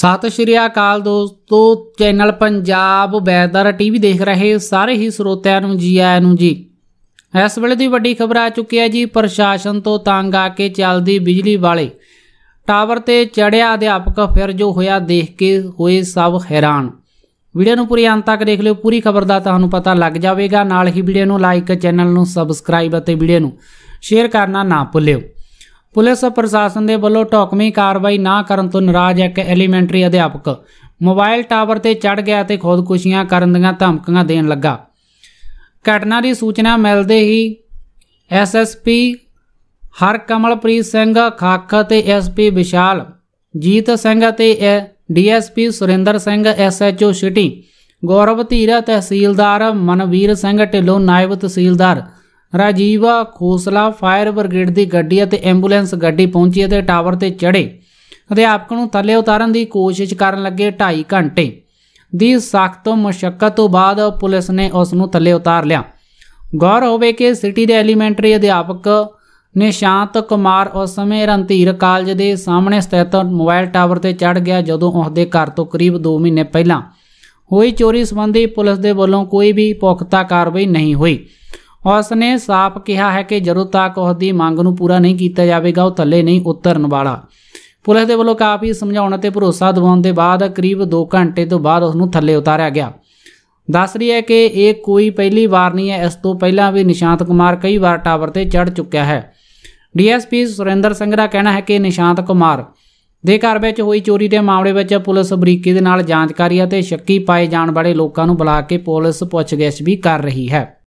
ਸਤਿ ਸ਼੍ਰੀ ਅਕਾਲ ਦੋਸਤੋ channel Punjab weather TV ਦੇਖ ਰਹੇ ਸਾਰੇ ਹੀ ਸਰੋਤਿਆਂ ਨੂੰ ਜੀ ਆਇਆਂ ਨੂੰ ਜੀ ਇਸ ਵੇਲੇ ਦੀ ਵੱਡੀ ਖਬਰ ਆ ਚੁੱਕੀ ਹੈ ਜੀ ਪ੍ਰਸ਼ਾਸਨ ਤੋਂ ਤੰਗ ਆ ਕੇ ਚੱਲਦੀ ਬਿਜਲੀ ਵਾਲੇ ਟਾਵਰ ਤੇ ਚੜਿਆ ਅਧਿਆਪਕ ਫਿਰ ਜੋ ਹੋਇਆ ਦੇਖ ਕੇ ਹੋਏ ਸਭ ਹੈਰਾਨ ਵੀਡੀਓ ਨੂੰ ਪੂਰੀ ਅੰਤ ਤੱਕ ਦੇਖ ਲਿਓ ਪੂਰੀ ਖਬਰ ਦਾ ਤੁਹਾਨੂੰ ਪਤਾ ਲੱਗ ਜਾਵੇਗਾ ਨਾਲ ਹੀ ਵੀਡੀਓ ਨੂੰ ਲਾਈਕ ਚੈਨਲ ਨੂੰ ਸਬਸਕ੍ਰਾਈਬ ਅਤੇ ਵੀਡੀਓ ਨੂੰ ਸ਼ੇਅਰ ਕਰਨਾ ਨਾ ਭੁੱਲਿਓ ਪੁਲਿਸ ਪ੍ਰਸ਼ਾਸਨ ਦੇ ਵੱਲੋਂ ਟੋਕਮੀ ਕਾਰਵਾਈ ਨਾ ਕਰਨ ਤੋਂ ਨਾਰਾਜ਼ ਇੱਕ ਐਲੀਮੈਂਟਰੀ ਅਧਿਆਪਕ ਮੋਬਾਈਲ ਟਾਵਰ ਤੇ ਚੜ ਗਿਆ ਤੇ ਖੁਦਕੁਸ਼ੀਆਂ ਕਰਨ ਦੀਆਂ ਧਮਕੀਆਂ ਦੇਣ ਲੱਗਾ ਘਟਨਾ ਦੀ ਸੂਚਨਾ ਮਿਲਦੇ ਹੀ ਐਸਐਸਪੀ ਹਰਕਮਲਪ੍ਰੀਤ ਸਿੰਘ ਖੱਖ ਤੇ ਐਸਪੀ ਵਿਸ਼ਾਲ ਜੀਤ ਸਿੰਘ ਤੇ DSP Surinder Singh SHO city Gaurav Dhira ਤਹਿਸੀਲਦਾਰ ਮਨਵੀਰ ਸਿੰਘ ਢਿੱਲੋਂ ਨਾਇਬ ਤਹਿਸੀਲਦਾਰ ਰਾਜੀਵਾ ਖੋਸਲਾ ਫਾਇਰ ਬ੍ਰਿਗੇਡ ਦੀ ਗੱਡੀ ਅਤੇ ਐਂਬੂਲੈਂਸ ਗੱਡੀ ਪਹੁੰਚੀ ਅਤੇ ਟਾਵਰ ਤੇ ਚੜੇ ਅਧਿਆਪਕ ਨੂੰ ਥੱਲੇ ਉਤਾਰਨ ਦੀ ਕੋਸ਼ਿਸ਼ ਕਰਨ ਲੱਗੇ 2.5 ਘੰਟੇ ਦੀ ਸਖਤ ਮੁਸ਼ਕਲ ਤੋਂ ਬਾਅਦ ਪੁਲਿਸ ਨੇ ਉਸ ਨੂੰ ਥੱਲੇ ਉਤਾਰ ਲਿਆ ਗੌਰ ਹੋਵੇ ਕਿ ਸਿਟੀ ਦੇ ਐਲੀਮੈਂਟਰੀ ਅਧਿਆਪਕ ਨਿਸ਼ਾਂਤ ਕੁਮਾਰ ਉਸ ਸਮੇਂ ਰੰਤੀਰ ਕਾਲਜ ਦੇ ਸਾਹਮਣੇ ਸਥਿਤ ਮੋਬਾਈਲ ਟਾਵਰ ਤੇ ਚੜ ਗਿਆ ਜਦੋਂ ਉਸ ਦੇ ਘਰ ਤੋਂ ਕਰੀਬ 2 ਮਹੀਨੇ ਪਹਿਲਾਂ ਹੋਈ ਚੋਰੀ ਸੰਬੰਧੀ ਪੁਲਿਸ ਦੇ ਵੱਲੋਂ ਕੋਈ ਵੀ ਪੁਖਤਾ ਕਾਰਵਾਈ ਨਹੀਂ ਹੋਈ ਉਸ ਨੇ ਸਾਫ਼ ਕਿਹਾ ਹੈ ਕਿ ਜਦੋਂ ਤੱਕ ਉਸ ਦੀ ਮੰਗ ਨੂੰ ਪੂਰਾ ਨਹੀਂ ਕੀਤਾ ਜਾਵੇਗਾ ਉਹ ਥੱਲੇ ਨਹੀਂ ਉਤਰਨ ਵਾਲਾ ਪੁਲਿਸ ਦੇ ਵੱਲੋਂ ਕਾਫੀ ਸਮਝਾਉਣ ਅਤੇ ਭਰੋਸਾ ਦਿਵਾਉਣ ਦੇ ਬਾਅਦ ਕਰੀਬ 2 ਘੰਟੇ ਤੋਂ ਬਾਅਦ ਉਸ ਨੂੰ ਥੱਲੇ ਉਤਾਰਿਆ ਗਿਆ ਦੱਸ ਰਹੀ ਹੈ ਕਿ ਇਹ ਕੋਈ ਪਹਿਲੀ ਵਾਰ ਨਹੀਂ ਹੈ ਇਸ ਤੋਂ ਪਹਿਲਾਂ ਵੀ ਨਿਸ਼ਾਂਤ ਕੁਮਾਰ ਕਈ ਵਾਰ ਟਾਵਰ ਤੇ ਚੜ ਚੁੱਕਿਆ ਹੈ ਡੀਐਸਪੀ ਸੁਰਿੰਦਰ ਸਿੰਘ ਦਾ ਕਹਿਣਾ ਹੈ ਕਿ ਨਿਸ਼ਾਂਤ ਕੁਮਾਰ ਦੇ ਘਰ ਵਿੱਚ ਹੋਈ ਚੋਰੀ ਦੇ ਮਾਮਲੇ ਵਿੱਚ ਪੁਲਿਸ ਬਰੀਕੀ ਦੇ ਨਾਲ ਜਾਂਚ ਕਰ ਰਹੀ ਹੈ ਤੇ ਸ਼ੱਕੀ ਪਾਏ ਜਾਣ ਵਾਲੇ ਲੋਕਾਂ ਨੂੰ ਬੁਲਾ ਕੇ ਪੁਲਿਸ ਪੁੱਛਗਿੱਛ ਵੀ ਕਰ ਰਹੀ ਹੈ